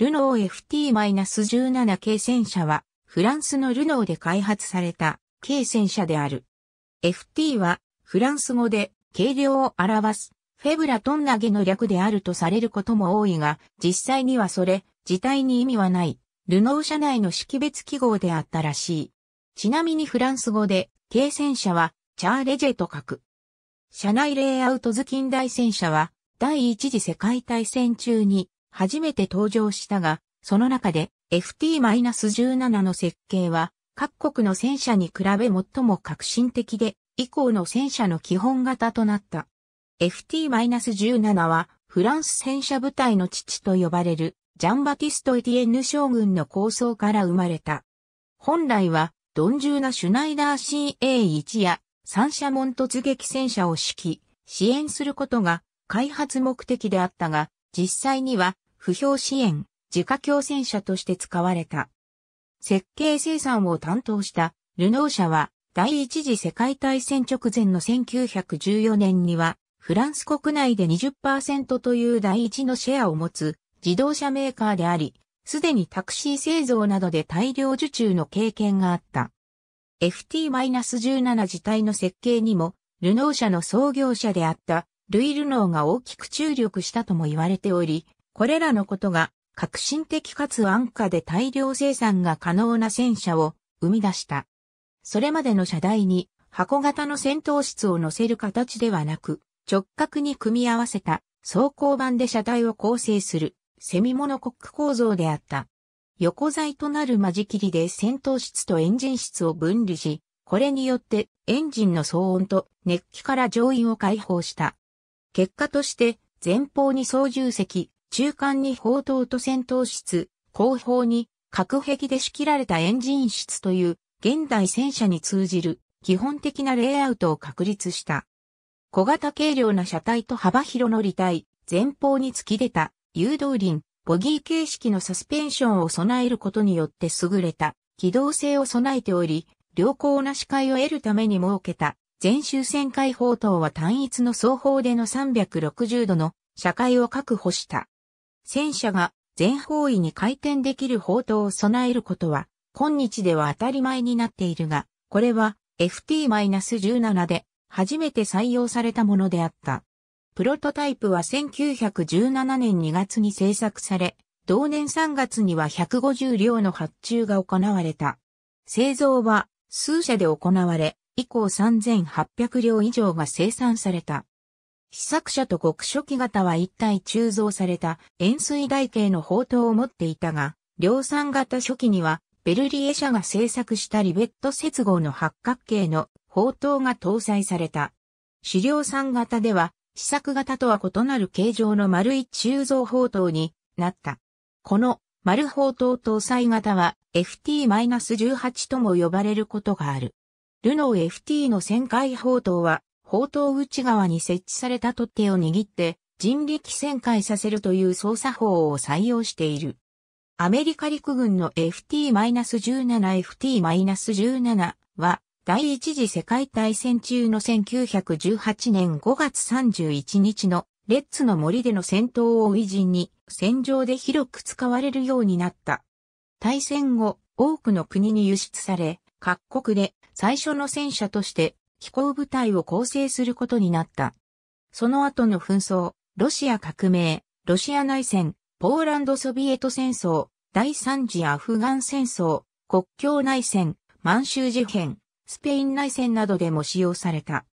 ルノー FT-17 軽戦車は、フランスのルノーで開発された軽戦車である。FT は、フランス語で軽量を表す、フェブラトン投げの略であるとされることも多いが、実際にはそれ、自体に意味はない、ルノー車内の識別記号であったらしい。ちなみにフランス語で、軽戦車は、チャーレジェと書く。車内レイアウト図近代戦車は、第一次世界大戦中に初めて登場したが、その中で FT-17 の設計は各国の戦車に比べ最も革新的で以降の戦車の基本型となった。FT-17 はフランス戦車部隊の父と呼ばれるジャンバティスト・エティエンヌ将軍の構想から生まれた。本来は、ドンジューナ・シュナイダー CA1 や三車門突撃戦車を指揮、支援することが開発目的であったが、実際には不評支援、自家共戦車として使われた。設計生産を担当したルノー社は第一次世界大戦直前の1914年にはフランス国内で20%という第一のシェアを持つ自動車メーカーであり、すでにタクシー製造などで大量受注の経験があった。FT-17 自体の設計にもルノー社の創業者であったルイル脳が大きく注力したとも言われており、これらのことが革新的かつ安価で大量生産が可能な戦車を生み出した。それまでの車台に箱型の戦闘室を乗せる形ではなく、直角に組み合わせた装甲板で車体を構成するセミモノコック構造であった。横材となる間仕切りで戦闘室とエンジン室を分離し、これによってエンジンの騒音と熱気から乗員を解放した。結果として、前方に操縦席、中間に砲塔と戦闘室、後方に隔壁で仕切られたエンジン室という現代戦車に通じる基本的なレイアウトを確立した。小型軽量な車体と幅広の履体、前方に突き出た誘導輪、ボギー形式のサスペンションを備えることによって優れた機動性を備えており、良好な視界を得るために設けた全周旋解放等は単一の双方での360度の社会を確保した。戦車が全方位に回転できる砲塔を備えることは、今日では当たり前になっているが、これは FT-17 で初めて採用されたものであった。プロトタイプは1917年2月に製作され、同年3月には150両の発注が行われた。製造は数社で行われ、以降3800両以上が生産された。試作車と極初期型は一体鋳造された円錐台形の砲塔を持っていたが、量産型初期にはベルリエ社が製作したリベット接合の八角形の砲塔が搭載された。資料産型では、試作型とは異なる形状の丸い鋳造砲塔になった。この丸砲塔搭載型は FT-18 とも呼ばれることがある。ルノー FT の旋回砲塔は、砲塔内側に設置された取っ手を握って人力旋回させるという操作法を採用している。アメリカ陸軍の FT-17FT-17 は、第一次世界大戦中の1918年5月31日のレッツの森での戦闘を維人に戦場で広く使われるようになった。大戦後、多くの国に輸出され、各国で最初の戦車として飛行部隊を構成することになった。その後の紛争、ロシア革命、ロシア内戦、ポーランドソビエト戦争、第三次アフガン戦争、国境内戦、満州事変、スペイン内戦などでも使用された。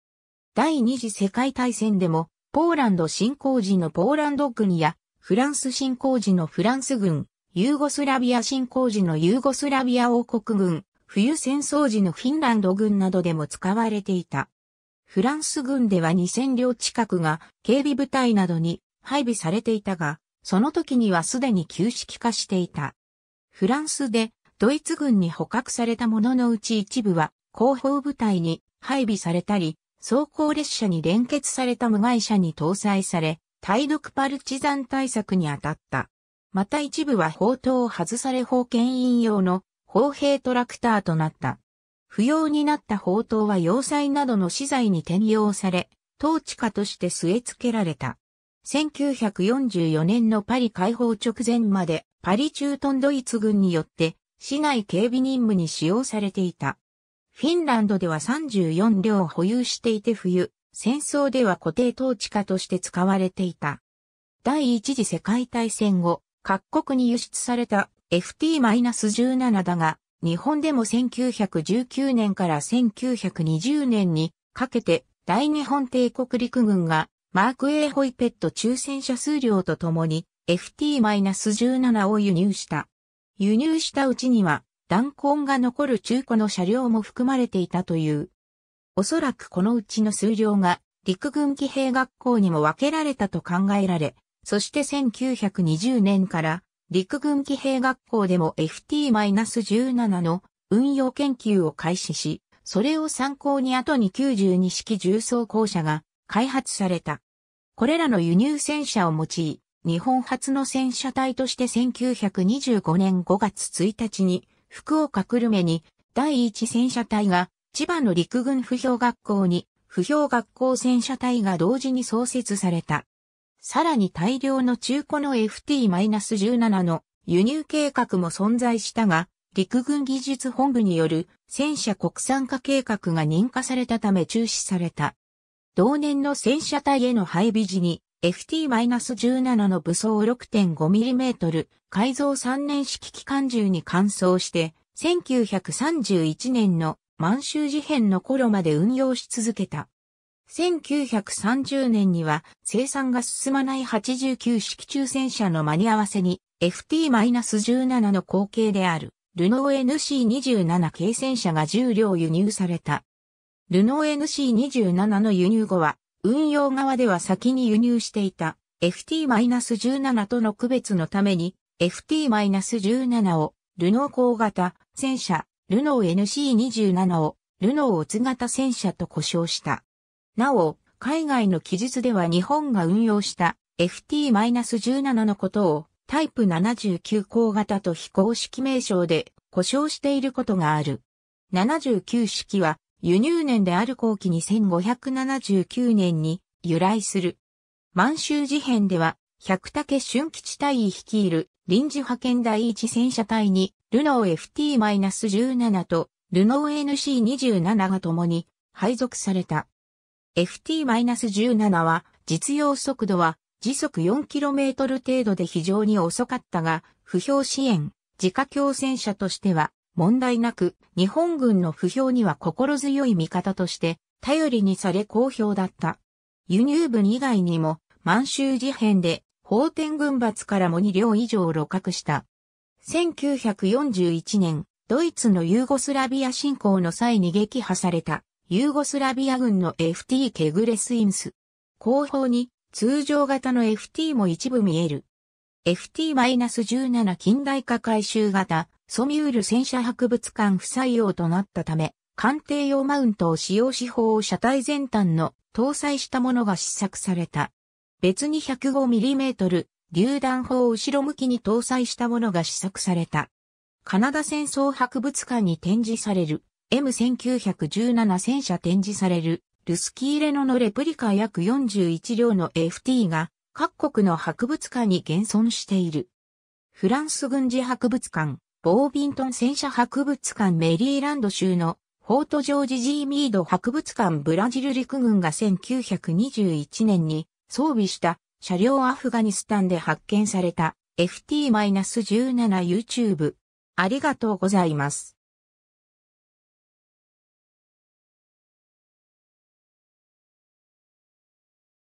第二次世界大戦でも、ポーランド侵攻時のポーランド軍や、フランス侵攻時のフランス軍、ユーゴスラビア侵攻時のユーゴスラビア王国軍、冬戦争時のフィンランド軍などでも使われていた。フランス軍では2000両近くが警備部隊などに配備されていたが、その時にはすでに旧式化していた。フランスでドイツ軍に捕獲されたもののうち一部は広報部隊に配備されたり、装甲列車に連結された無害車に搭載され、対独パルチザン対策に当たった。また一部は砲塔を外され砲剣引用の砲兵トラクターとなった。不要になった砲塔は要塞などの資材に転用され、統治下として据え付けられた。1944年のパリ解放直前までパリトンドイツ軍によって市内警備任務に使用されていた。フィンランドでは34両保有していて冬、戦争では固定統治下として使われていた。第一次世界大戦後、各国に輸出された FT-17 だが、日本でも1919年から1920年にかけて大日本帝国陸軍がマーク A ホイペット抽選者数量とともに FT-17 を輸入した。輸入したうちには弾痕が残る中古の車両も含まれていたという。おそらくこのうちの数量が陸軍騎兵学校にも分けられたと考えられ、そして1920年から陸軍騎兵学校でも FT-17 の運用研究を開始し、それを参考に後に92式重装甲車が開発された。これらの輸入戦車を用い、日本初の戦車隊として1925年5月1日に福岡久留米に第一戦車隊が千葉の陸軍不評学校に不評学校戦車隊が同時に創設された。さらに大量の中古の FT-17 の輸入計画も存在したが、陸軍技術本部による戦車国産化計画が認可されたため中止された。同年の戦車隊への配備時に FT-17 の武装 6.5mm 改造3年式機関銃に換装して1931年の満州事変の頃まで運用し続けた。1930年には生産が進まない89式中戦車の間に合わせに FT-17 の後継であるルノー NC27 軽戦車が10両輸入された。ルノー NC27 の輸入後は運用側では先に輸入していた FT-17 との区別のために FT-17 をルノー高型戦車、ルノー NC27 をルノーオツ型戦車と呼称した。なお、海外の記述では日本が運用した FT-17 のことをタイプ79項型と非公式名称で故障していることがある。79式は輸入年である後期に1579年に由来する。満州事変では、百武春吉隊率いる臨時派遣第一戦車隊に、ルノー FT-17 とルノー NC27 が共に配属された。FT-17 は実用速度は時速 4km 程度で非常に遅かったが、不評支援、自家強戦車としては問題なく、日本軍の不評には心強い味方として頼りにされ好評だった。輸入分以外にも満州事変で法天軍閥からも2両以上露獲した。1941年、ドイツのユーゴスラビア侵攻の際に撃破された。ユーゴスラビア軍の FT ケグレスインス。後方に通常型の FT も一部見える。FT-17 近代化改修型ソミュール戦車博物館不採用となったため、艦艇用マウントを使用し法を車体全端の搭載したものが試作された。別に 105mm 榴弾砲を後ろ向きに搭載したものが試作された。カナダ戦争博物館に展示される M1917 戦車展示される、ルスキーレノのレプリカ約41両の FT が、各国の博物館に現存している。フランス軍事博物館、ボービントン戦車博物館メリーランド州のフォートジョージ・ジー・ミード博物館ブラジル陸軍が1921年に装備した車両アフガニスタンで発見された FT-17YouTube。ありがとうございます。